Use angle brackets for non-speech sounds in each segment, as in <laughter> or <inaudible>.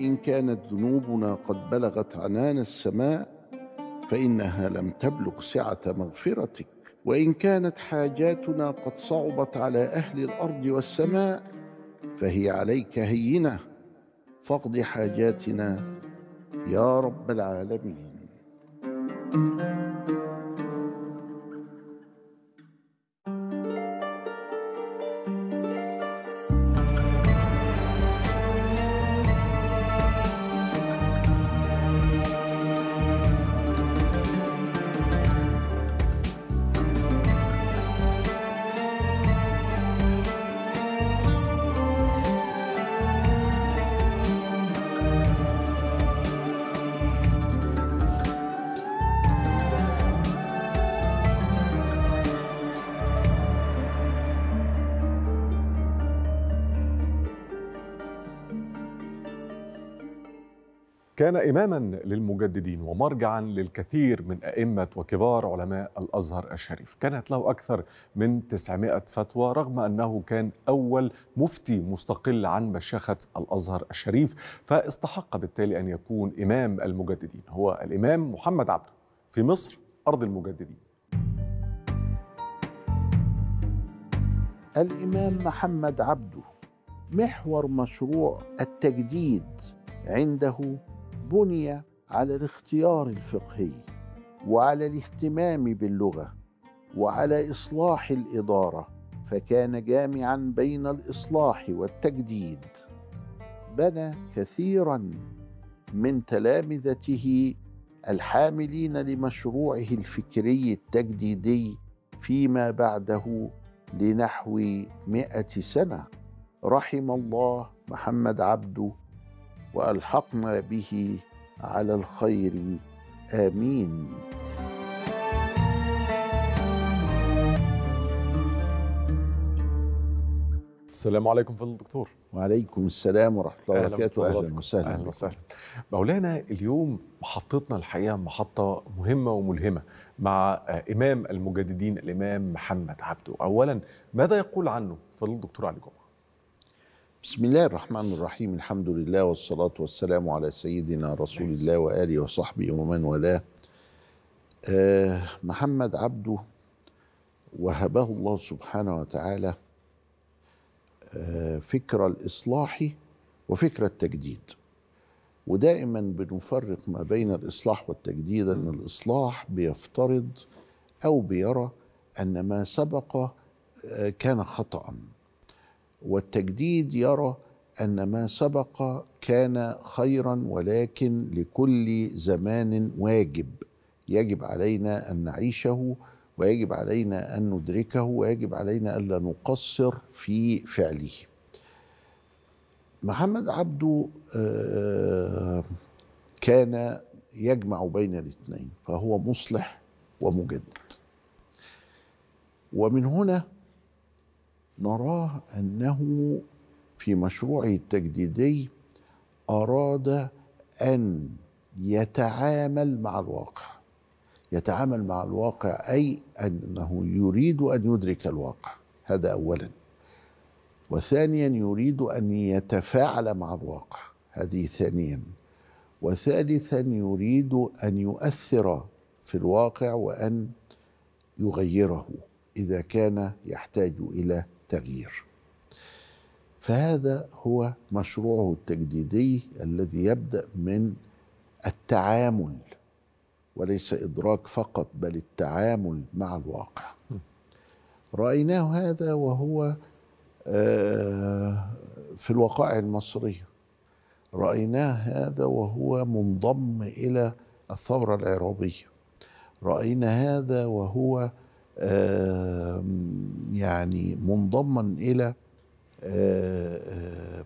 إن كانت ذنوبنا قد بلغت عنان السماء فإنها لم تبلغ سعة مغفرتك وإن كانت حاجاتنا قد صعبت على أهل الأرض والسماء فهي عليك هينة فاقض حاجاتنا يا رب العالمين thank you كان إماما للمجددين ومرجعا للكثير من أئمة وكبار علماء الأزهر الشريف كانت له أكثر من 900 فتوى رغم أنه كان أول مفتي مستقل عن مشيخة الأزهر الشريف فاستحق بالتالي أن يكون إمام المجددين هو الإمام محمد عبده في مصر أرض المجددين الإمام محمد عبده محور مشروع التجديد عنده بني على الاختيار الفقهي وعلى الاهتمام باللغه وعلى اصلاح الاداره فكان جامعا بين الاصلاح والتجديد بنى كثيرا من تلامذته الحاملين لمشروعه الفكري التجديدي فيما بعده لنحو مائة سنة رحم الله محمد عبده والحقنا به على الخير امين السلام عليكم فضل الدكتور وعليكم السلام ورحمه الله وبركاته اهلا وسهلا اهلا وسهلا مولانا اليوم محطتنا الحقيقه محطه مهمه وملهمه مع آه، امام المجددين الامام محمد عبده اولا ماذا يقول عنه فضل الدكتور علي جمعه بسم الله الرحمن الرحيم الحمد لله والصلاة والسلام على سيدنا رسول الله وآله وصحبه ومن والاه آه، محمد عبده وهبه الله سبحانه وتعالى آه، فكرة الإصلاح وفكرة التجديد ودائما بنفرق ما بين الإصلاح والتجديد أن الإصلاح بيفترض أو بيرى أن ما سبق آه، كان خطأ والتجديد يرى ان ما سبق كان خيرا ولكن لكل زمان واجب يجب علينا ان نعيشه ويجب علينا ان ندركه ويجب علينا الا نقصر في فعله محمد عبده آه، كان يجمع بين الاثنين فهو مصلح ومجدد ومن هنا نراه انه في مشروعه التجديدي اراد ان يتعامل مع الواقع يتعامل مع الواقع اي انه يريد ان يدرك الواقع هذا اولا وثانيا يريد ان يتفاعل مع الواقع هذه ثانيا وثالثا يريد ان يؤثر في الواقع وان يغيره اذا كان يحتاج الى التغيير فهذا هو مشروعه التجديدي الذي يبدا من التعامل وليس ادراك فقط بل التعامل مع الواقع رايناه هذا وهو آه، في الوقائع المصريه رايناه هذا وهو منضم الى الثوره العرابيه راينا هذا وهو يعني منضما إلى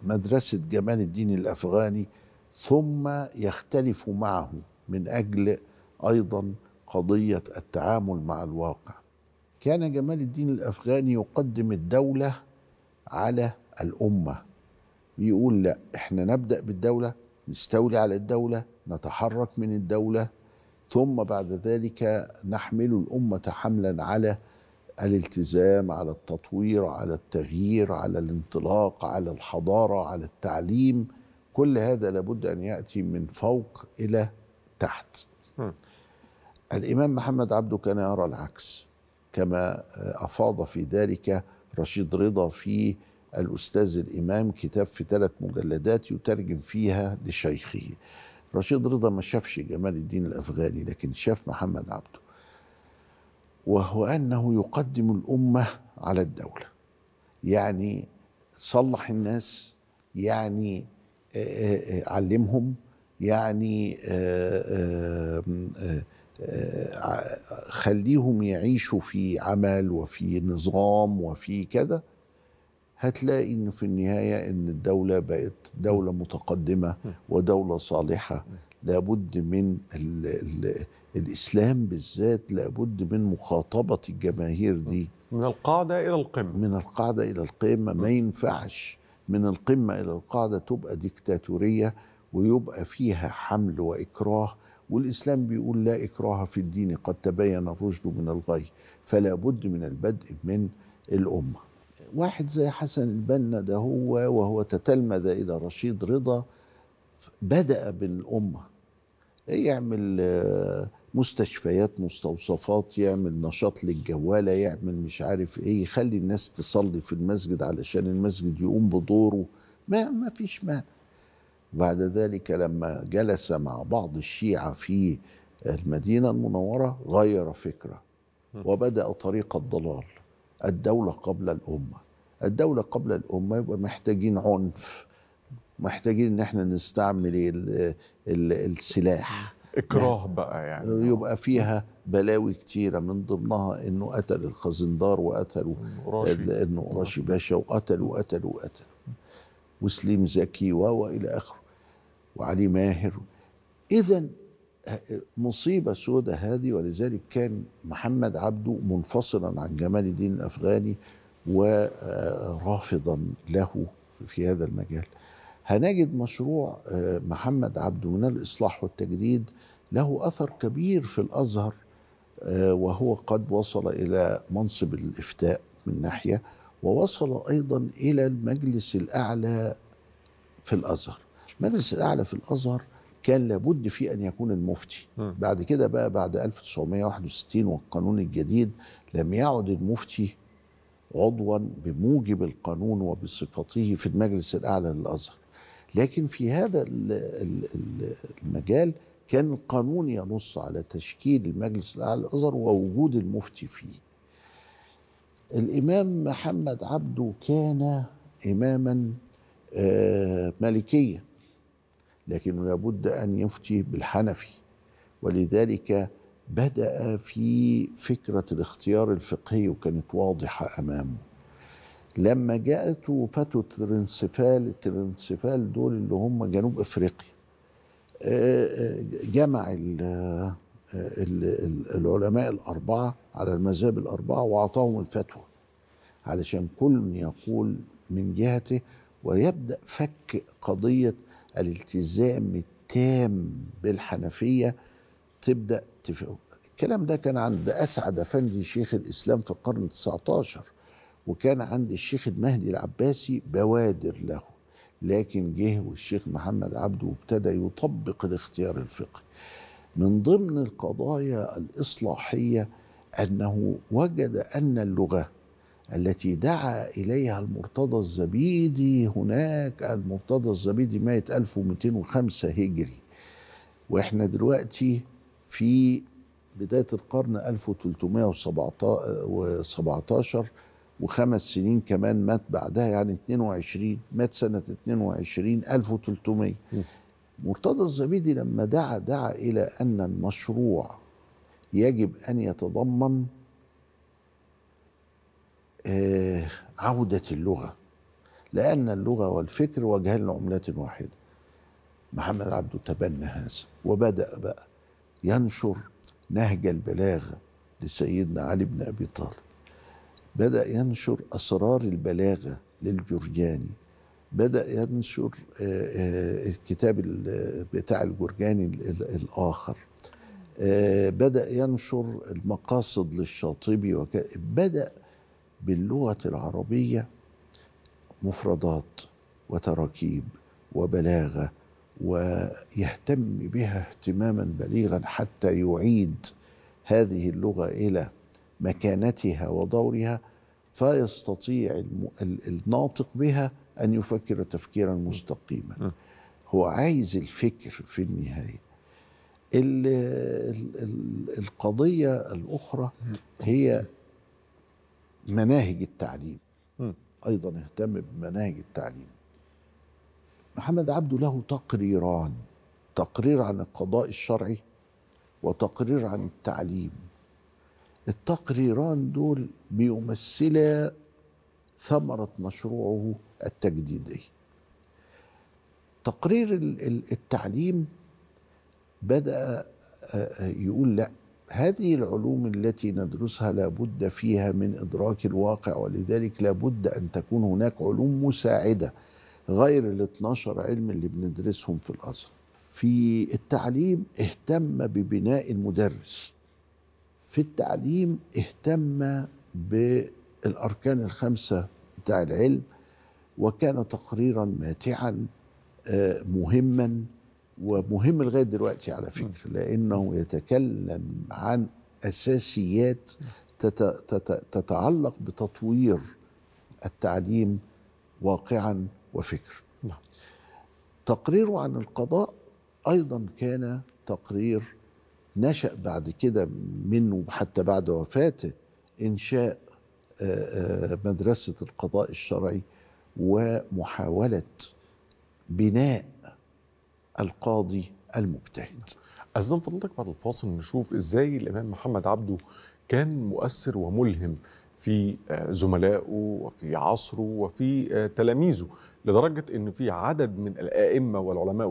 مدرسة جمال الدين الأفغاني ثم يختلف معه من أجل أيضا قضية التعامل مع الواقع كان جمال الدين الأفغاني يقدم الدولة على الأمة بيقول لا احنا نبدأ بالدولة نستولي على الدولة نتحرك من الدولة ثم بعد ذلك نحمل الامه حملا على الالتزام على التطوير على التغيير على الانطلاق على الحضاره على التعليم كل هذا لابد ان ياتي من فوق الى تحت الامام محمد عبده كان يرى العكس كما افاض في ذلك رشيد رضا في الاستاذ الامام كتاب في ثلاث مجلدات يترجم فيها لشيخه رشيد رضا ما شافش جمال الدين الافغاني لكن شاف محمد عبده وهو انه يقدم الامه على الدوله يعني صلح الناس يعني آه، آه، آه، علمهم يعني خليهم يعيشوا في عمل وفي نظام وفي كذا هتلاقي انه في النهايه ان الدوله بقت دوله متقدمه ودوله صالحه لابد من ال ال الاسلام بالذات لابد من مخاطبه الجماهير دي من القاعده الى القمه من القاعده الى القمه ما ينفعش من القمه الى القاعده تبقى ديكتاتوريه ويبقى فيها حمل واكراه والاسلام بيقول لا اكراه في الدين قد تبين الرشد من الغي فلا بد من البدء من الامه واحد زي حسن البنا ده هو وهو تتلمذ إلى رشيد رضا بدأ بالأمة يعمل آه، مستشفيات مستوصفات يعمل نشاط للجوالة يعمل مش عارف ايه يخلي الناس تصلي في المسجد علشان المسجد يقوم بدوره ما ما فيش مانع بعد ذلك لما جلس مع بعض الشيعة في المدينة المنورة غير فكرة وبدأ طريق الضلال الدولة قبل الأمة الدولة قبل الأمة يبقى محتاجين عنف محتاجين ان احنا نستعمل الـ الـ السلاح اكراه بقى يعني يبقى فيها بلاوي كتيره من ضمنها انه قتل الخزندار وقتلوا انه راشي باشا وقتلوا وقتلوا وقتل وسليم زكي والى اخره وعلي ماهر اذا مصيبه سودة هذه ولذلك كان محمد عبده منفصلا عن جمال الدين الافغاني ورافضا له في هذا المجال هنجد مشروع آه، محمد عبده من الإصلاح والتجديد له أثر كبير في الأزهر آه، وهو قد وصل إلى منصب الإفتاء من ناحية ووصل أيضا إلى المجلس الأعلى في الأزهر المجلس الأعلى في الأزهر كان لابد فيه أن يكون المفتي بعد كده بقى بعد 1961 والقانون الجديد لم يعد المفتي عضوا بموجب القانون وبصفته في المجلس الأعلى للأزهر لكن في هذا المجال كان القانون ينص على تشكيل المجلس الأعلى للأزهر ووجود المفتي فيه الإمام محمد عبده كان إماما آه، مالكيا لكنه لابد أن يفتي بالحنفي ولذلك بدأ في فكرة الاختيار الفقهي وكانت واضحة أمامه لما جاءت وفاة ترنسفال الترنسفال دول اللي هم جنوب أفريقيا آه، آه، جمع آه، العلماء الأربعة على المذاهب الأربعة وأعطاهم الفتوى علشان كل يقول من جهته ويبدأ فك قضية الالتزام التام بالحنفية تبدا تفهم الكلام ده كان عند اسعد افندي شيخ الاسلام في القرن 19 وكان عند الشيخ المهدي العباسي بوادر له لكن جه والشيخ محمد عبده وابتدى يطبق الاختيار الفقهي من ضمن القضايا الاصلاحيه انه وجد ان اللغه التي دعا اليها المرتضى الزبيدي هناك المرتضى الزبيدي مات 1205 هجري واحنا دلوقتي في بداية القرن 1317 آه، وخمس سنين كمان مات بعدها يعني 22 مات سنة 22 1300 مرتضى الزبيدي لما دعا دعا إلى أن المشروع يجب أن يتضمن آه، عودة اللغة لأن اللغة والفكر وجهان لعملات واحدة محمد عبده تبنى هذا وبدأ بقى ينشر نهج البلاغه لسيدنا علي بن ابي طالب بدا ينشر اسرار البلاغه للجرجاني بدا ينشر آه، آه، الكتاب بتاع الجرجاني الاخر آه، بدا ينشر المقاصد للشاطبي وكذا بدا باللغه العربيه مفردات وتراكيب وبلاغه ويهتم بها اهتماما بليغا حتى يعيد هذه اللغه الى مكانتها ودورها فيستطيع الناطق بها ان يفكر تفكيرا مستقيما هو عايز الفكر في النهايه القضيه الاخرى هي مناهج التعليم ايضا اهتم بمناهج التعليم محمد عبده له تقريران تقرير عن القضاء الشرعي وتقرير عن التعليم التقريران دول بيمثلا ثمرة مشروعه التجديدي تقرير التعليم بدأ آه، آه، يقول لا هذه العلوم التي ندرسها لابد فيها من إدراك الواقع ولذلك لابد أن تكون هناك علوم مساعدة غير ال 12 علم اللي بندرسهم في الازهر في التعليم اهتم ببناء المدرس في التعليم اهتم بالاركان الخمسه بتاع العلم وكان تقريرا ماتعا آه، مهما ومهم لغايه دلوقتي على فكره لانه يتكلم عن اساسيات تتعلق بتطوير التعليم واقعا وفكر نعم. تقريره عن القضاء أيضا كان تقرير نشأ بعد كده منه حتى بعد وفاته إنشاء آه، آه، مدرسة القضاء الشرعي ومحاولة بناء القاضي المجتهد نعم. أزم فضلك بعد الفاصل نشوف إزاي الإمام محمد عبده كان مؤثر وملهم في آه، زملائه وفي عصره وفي تلاميذه لدرجه ان في عدد من الائمه والعلماء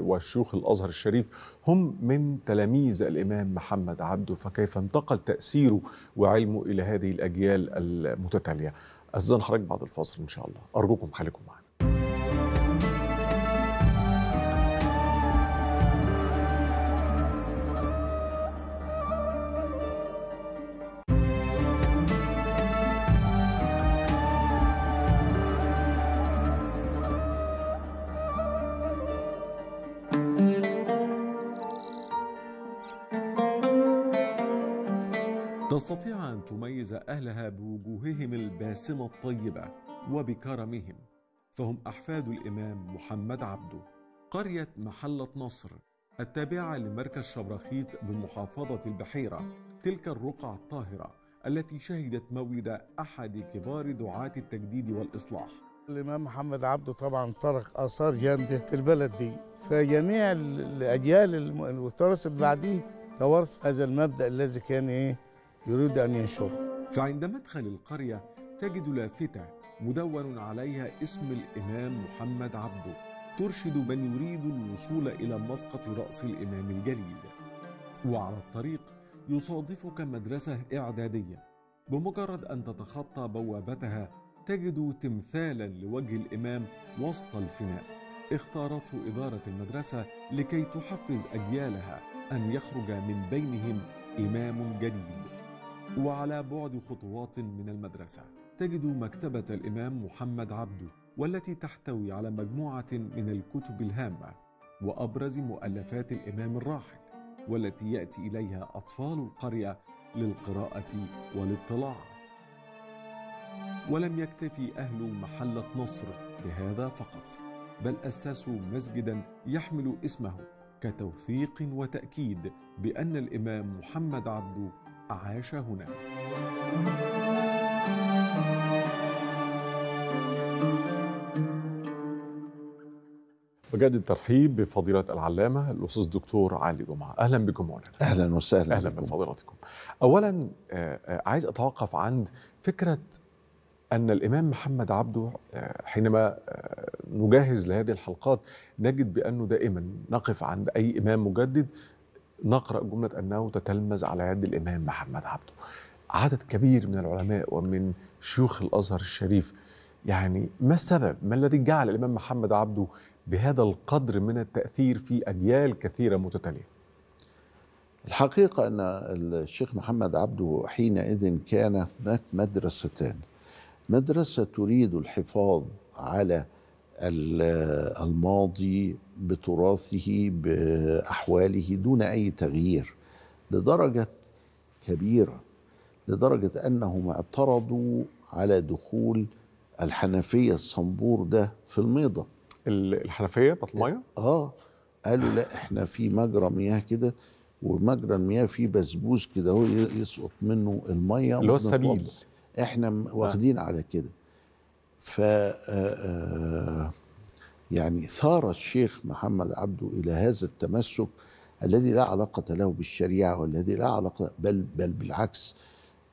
وشيوخ الازهر الشريف هم من تلاميذ الامام محمد عبده فكيف انتقل تاثيره وعلمه الى هذه الاجيال المتتاليه. أذن حضرتك بعد الفاصل ان شاء الله ارجوكم خليكم معنا. تستطيع أن تميز أهلها بوجوههم الباسمة الطيبة وبكرمهم فهم أحفاد الإمام محمد عبده قرية محلة نصر التابعة لمركز شبرخيت بمحافظة البحيرة تلك الرقعة الطاهرة التي شهدت مولد أحد كبار دعاة التجديد والإصلاح الإمام محمد عبده طبعا ترك آثار جامدة في البلد دي فجميع الأجيال اللي ترست بعديه توارث هذا المبدأ الذي كان إيه يريد أن ينشره فعند مدخل القرية تجد لافتة مدون عليها اسم الإمام محمد عبده ترشد من يريد الوصول إلى مسقط رأس الإمام الجليل وعلى الطريق يصادفك مدرسة إعدادية بمجرد أن تتخطى بوابتها تجد تمثالا لوجه الإمام وسط الفناء اختارته إدارة المدرسة لكي تحفز أجيالها أن يخرج من بينهم إمام جديد وعلى بعد خطوات من المدرسة تجد مكتبة الإمام محمد عبده والتي تحتوي على مجموعة من الكتب الهامة وأبرز مؤلفات الإمام الراحل والتي يأتي إليها أطفال القرية للقراءة والاطلاع ولم يكتفي أهل محلة نصر بهذا فقط بل أسسوا مسجدا يحمل اسمه كتوثيق وتأكيد بأن الإمام محمد عبده عاش هنا بجد الترحيب بفضيلة العلامة الأستاذ دكتور علي جمعة أهلا بكم مولانا أهلا وسهلا أهلا بفضيلتكم أولا آه، آه، عايز أتوقف عند فكرة أن الإمام محمد عبده آه، حينما نجهز لهذه الحلقات نجد بأنه دائما نقف عند أي إمام مجدد نقرأ جملة أنه تتلمذ على يد الإمام محمد عبده عدد كبير من العلماء ومن شيوخ الأزهر الشريف يعني ما السبب؟ ما الذي جعل الإمام محمد عبده بهذا القدر من التأثير في أجيال كثيرة متتالية؟ الحقيقة أن الشيخ محمد عبده حينئذ كان هناك مدرستان مدرسة تريد الحفاظ على الماضي بتراثه باحواله دون اي تغيير لدرجه كبيره لدرجه انهم اعترضوا على دخول الحنفيه الصنبور ده في الميضه الحنفيه بطلميه اه قالوا لا احنا في مجرى مياه كده ومجرى المياه فيه بسبوس كده هو يسقط منه الميه اللي هو السبيل احنا نعم. واخدين على كده ف آه آه يعني ثار الشيخ محمد عبده إلى هذا التمسك الذي لا علاقة له بالشريعة والذي لا علاقة بل, بل بالعكس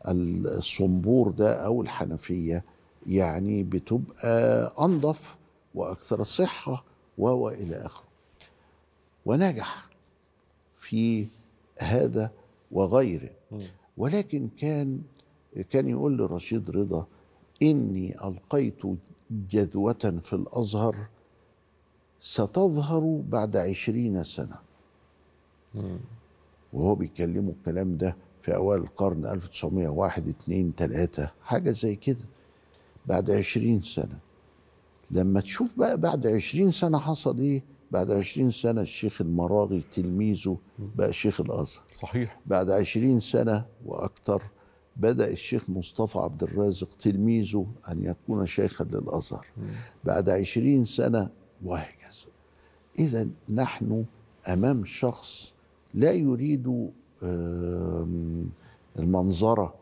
الصنبور ده أو الحنفية يعني بتبقى أنظف وأكثر صحة وإلى آخره ونجح في هذا وغيره ولكن كان كان يقول لرشيد رضا إني ألقيت جذوة في الأزهر ستظهر بعد عشرين سنة وهو بيتكلموا الكلام ده في أوائل القرن 1901 2 3 حاجة زي كده بعد عشرين سنة لما تشوف بقى بعد عشرين سنة حصل إيه بعد عشرين سنة الشيخ المراغي تلميذه بقى شيخ الأزهر صحيح بعد عشرين سنة وأكثر بدأ الشيخ مصطفى عبد الرازق تلميذه أن يكون شيخا للأزهر بعد عشرين سنة وهكذا إذا نحن أمام شخص لا يريد المنظرة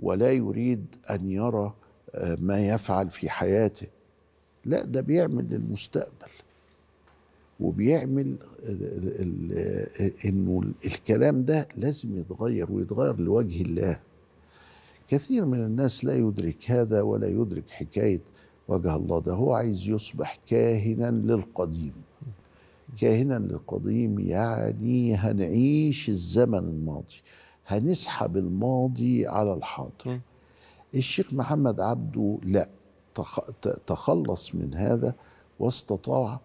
ولا يريد أن يرى آه، ما يفعل في حياته لا ده بيعمل للمستقبل وبيعمل آه، آه، انه الكلام ده لازم يتغير ويتغير لوجه الله كثير من الناس لا يدرك هذا ولا يدرك حكايه وجه الله ده هو عايز يصبح كاهنا للقديم كاهنا للقديم يعني هنعيش الزمن الماضي هنسحب الماضي على الحاضر الشيخ محمد عبده لا تخلص من هذا واستطاع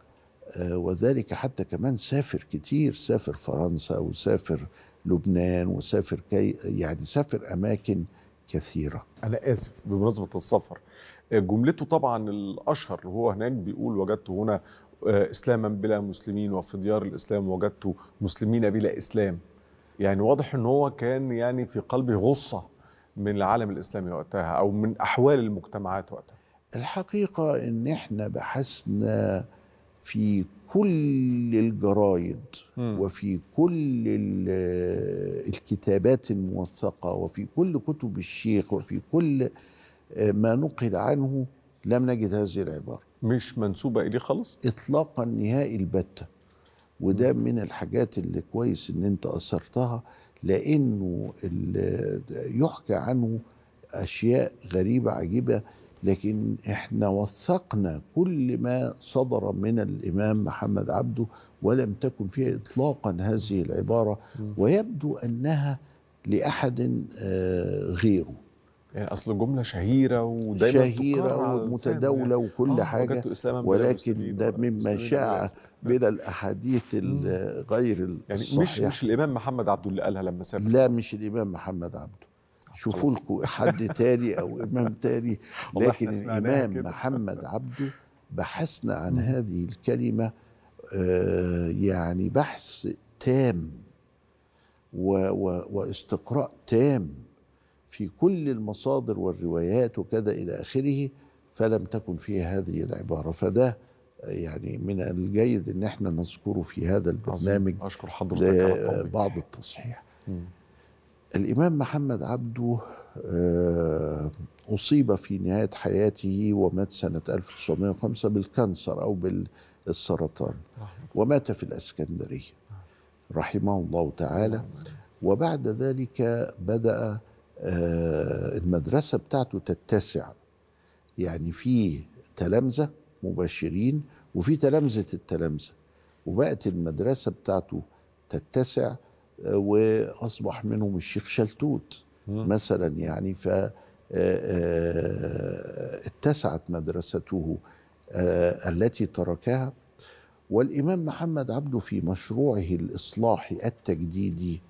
آه، وذلك حتى كمان سافر كتير سافر فرنسا وسافر لبنان وسافر كي يعني سافر اماكن كثيره انا اسف بمناسبه السفر آه، جملته طبعا الاشهر وهو هناك بيقول وجدت هنا آه، اسلاما بلا مسلمين وفي ديار الاسلام وجدت مسلمين بلا اسلام يعني واضح ان هو كان يعني في قلبه غصه من العالم الاسلامي وقتها او من احوال المجتمعات وقتها الحقيقه ان احنا بحثنا في كل الجرايد وفي كل آه، الكتابات الموثقه وفي كل كتب الشيخ وفي كل ما نقل عنه لم نجد هذه العبارة مش منسوبة إليه خالص؟ إطلاقا نهائي البتة وده من الحاجات اللي كويس إن أنت أثرتها لأنه يحكى عنه أشياء غريبة عجيبة لكن احنا وثقنا كل ما صدر من الامام محمد عبده ولم تكن فيه اطلاقا هذه العباره ويبدو انها لاحد آه، غيره يعني اصل جمله شهيره ودايما شهيره ومتداوله وكل آه حاجه ولكن ده مما شاع من الاحاديث غير يعني الصحيحه يعني مش مش الامام محمد عبده اللي قالها لما سافر لا مش الامام محمد عبده شوفوا لكم حد تاني او <laughs> امام تاني لكن الامام محمد عبده بحثنا عن هذه الكلمه آه يعني بحث تام و و واستقراء تام في كل المصادر والروايات وكذا إلى آخره فلم تكن فيها هذه العبارة فده يعني من الجيد ان احنا نذكره في هذا البرنامج اشكر حضرتك بعض التصحيح الامام محمد عبده آه، اصيب في نهايه حياته ومات سنه 1905 بالكانسر او بالسرطان ومات في الاسكندريه آه. رحمه الله تعالى وبعد ذلك بدا آه، المدرسة بتاعته تتسع يعني في تلامذة مبشرين وفي تلامذة التلامذة وبقت المدرسة بتاعته تتسع آه، وأصبح منهم الشيخ شلتوت مثلا يعني ف آه، اتسعت مدرسته التي تركها والإمام محمد عبده في مشروعه الإصلاحي التجديدي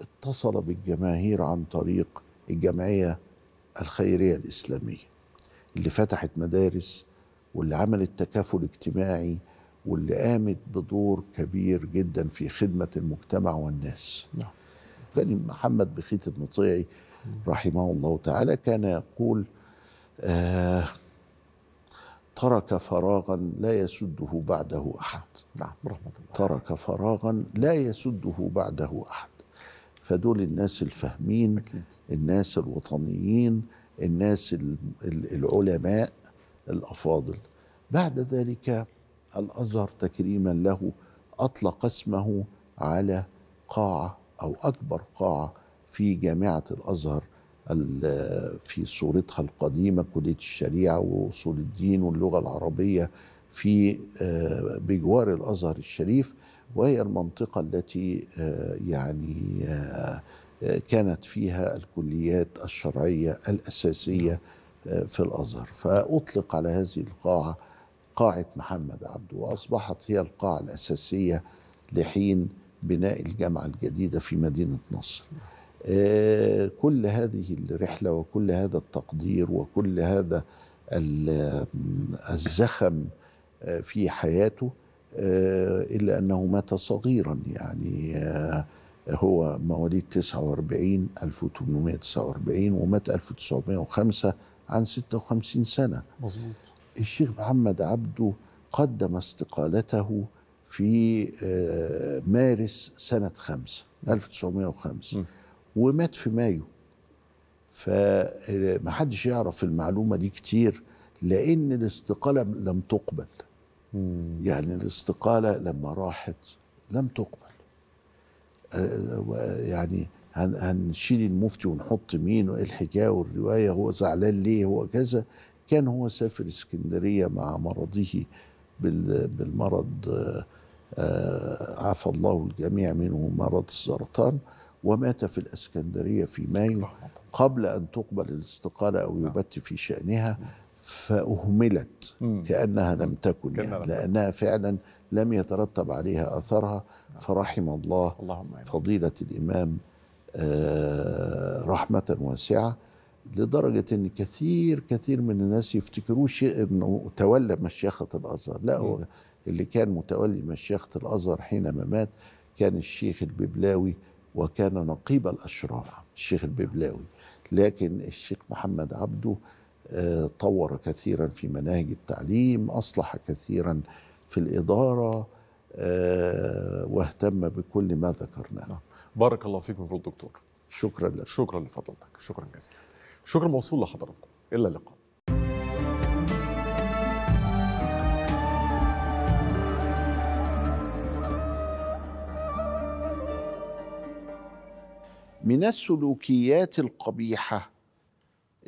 اتصل بالجماهير عن طريق الجمعيه الخيريه الاسلاميه اللي فتحت مدارس واللي عملت تكافل اجتماعي واللي قامت بدور كبير جدا في خدمه المجتمع والناس. نعم. كان محمد بخيت المطيعي رحمه الله تعالى كان يقول آه ترك فراغا لا يسده بعده احد نعم رحمه الله ترك فراغا لا يسده بعده احد فدول الناس الفاهمين الناس الوطنيين الناس العلماء الافاضل بعد ذلك الازهر تكريما له اطلق اسمه على قاعه او اكبر قاعه في جامعه الازهر في صورتها القديمه كليه الشريعه واصول الدين واللغه العربيه في آه، بجوار الازهر الشريف وهي المنطقة التي آه، يعني آه، آه، كانت فيها الكليات الشرعية الأساسية في الأزهر فأطلق على هذه القاعة قاعة محمد عبده وأصبحت هي القاعة الأساسية لحين بناء الجامعة الجديدة في مدينة نصر كل هذه الرحلة وكل هذا التقدير وكل هذا الزخم في حياته آه، إلا أنه مات صغيرا يعني آه، هو مواليد 49 1849 ومات 1905 عن 56 سنة مظبوط الشيخ محمد عبده قدم استقالته في آه، مارس سنة 5 1905 م. ومات في مايو فمحدش يعرف المعلومة دي كتير لأن الاستقالة لم تقبل يعني الاستقالة لما راحت لم تقبل يعني هنشيل المفتي ونحط مين وايه الحكايه والروايه هو زعلان ليه هو كذا كان هو سافر اسكندريه مع مرضه بالمرض آه، عفى الله الجميع منه مرض السرطان ومات في الاسكندريه في مايو قبل ان تقبل الاستقاله او نعم. يبت في شانها نعم. فأهملت مم. كأنها لم تكن يعني لأنها فعلا لم يترتب عليها أثرها نعم. فرحم الله فضيلة الإمام آه، رحمة واسعة لدرجة أن كثير كثير من الناس يفتكروه شيء أنه تولى مشيخة الأزهر لا هو اللي كان متولي مشيخة الأزهر حينما مات كان الشيخ الببلاوي وكان نقيب الأشراف نعم. الشيخ الببلاوي لكن الشيخ محمد عبده آه، طور كثيرا في مناهج التعليم اصلح كثيرا في الاداره آه، واهتم بكل ما ذكرناه نعم. بارك الله فيكم في الدكتور شكرا لك شكرا لفضلتك شكرا جزيلا شكرا موصول لحضراتكم الى اللقاء من السلوكيات القبيحه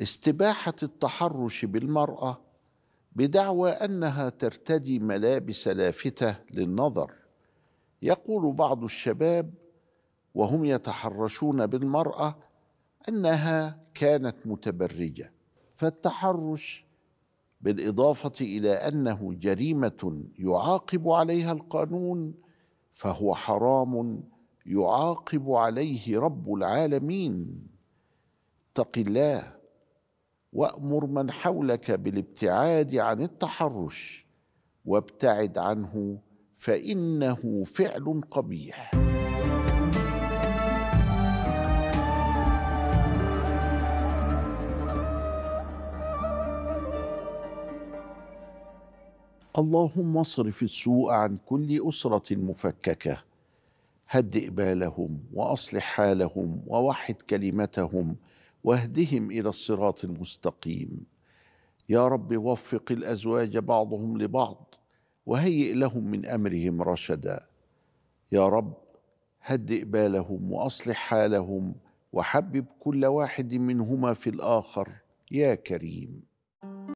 استباحه التحرش بالمراه بدعوى انها ترتدي ملابس لافته للنظر يقول بعض الشباب وهم يتحرشون بالمراه انها كانت متبرجه فالتحرش بالاضافه الى انه جريمه يعاقب عليها القانون فهو حرام يعاقب عليه رب العالمين اتق الله وامر من حولك بالابتعاد عن التحرش وابتعد عنه فانه فعل قبيح اللهم اصرف السوء عن كل اسره مفككه هدئ بالهم واصلح حالهم ووحد كلمتهم واهدهم الى الصراط المستقيم يا رب وفق الازواج بعضهم لبعض وهيئ لهم من امرهم رشدا يا رب هدئ بالهم واصلح حالهم وحبب كل واحد منهما في الاخر يا كريم